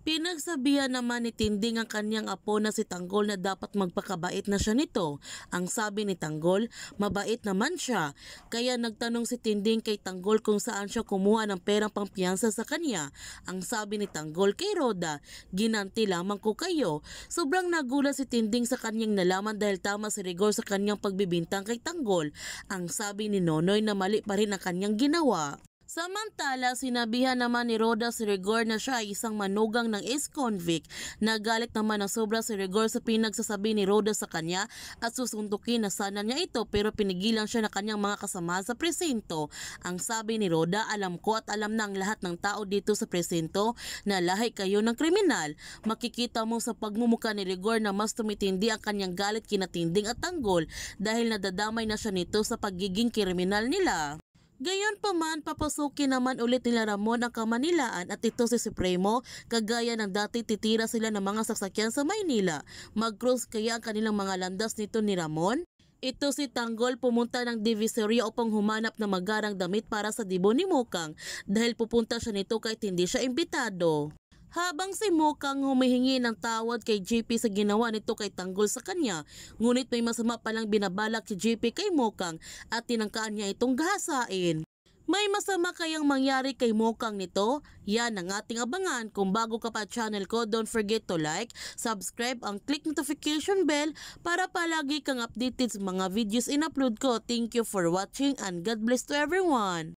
Pinagsabihan naman ni Tinding ang kanyang apo na si Tanggol na dapat magpakabait na siya nito. Ang sabi ni Tanggol, mabait naman siya. Kaya nagtanong si Tinding kay Tanggol kung saan siya kumuha ng perang pampiyansa sa kanya. Ang sabi ni Tanggol kay Roda, ginanti lamang ko kayo. Sobrang nagulat si Tinding sa kanyang nalaman dahil tama si Rigor sa kanyang pagbibintang kay Tanggol. Ang sabi ni Nonoy na mali pa rin ang kanyang ginawa. Samantala, sinabihan naman ni Roda si Rigor na siya ay isang manugang ng ex-convict. Nagalit naman ng sobra si Rigor sa pinagsasabi ni Roda sa kanya at susuntukin na sana niya ito pero pinigilan siya na kanyang mga kasama sa presinto. Ang sabi ni Roda, alam ko at alam ng lahat ng tao dito sa presinto na lahi kayo ng kriminal. Makikita mo sa pagmumuka ni Rigor na mas tumitindi ang kanyang galit kinatinding at tanggol dahil nadadamay na siya nito sa pagiging kriminal nila. Gayon pa man, papasukin naman ulit nila Ramon ang Kamanilaan at ito si Supremo, kagaya ng dati titira sila ng mga sasakyan sa Maynila. mag cross kaya ang kanilang mga landas nito ni Ramon? Ito si Tanggol pumunta ng Divisoria upang humanap ng magarang damit para sa dibo ni Mukang dahil pupunta siya nito kahit hindi siya imbitado. Habang si Mokang humihingi ng tawad kay JP sa ginawa nito kay Tanggol sa kanya, ngunit may masama palang binabalak si JP kay Mokang at tinangkaan niya itong gahasain. May masama kayang mangyari kay Mokang nito? Yan ang ating abangan. Kung bago ka pa channel ko, don't forget to like, subscribe, ang click notification bell para palagi kang updated sa mga videos in-upload ko. Thank you for watching and God bless to everyone!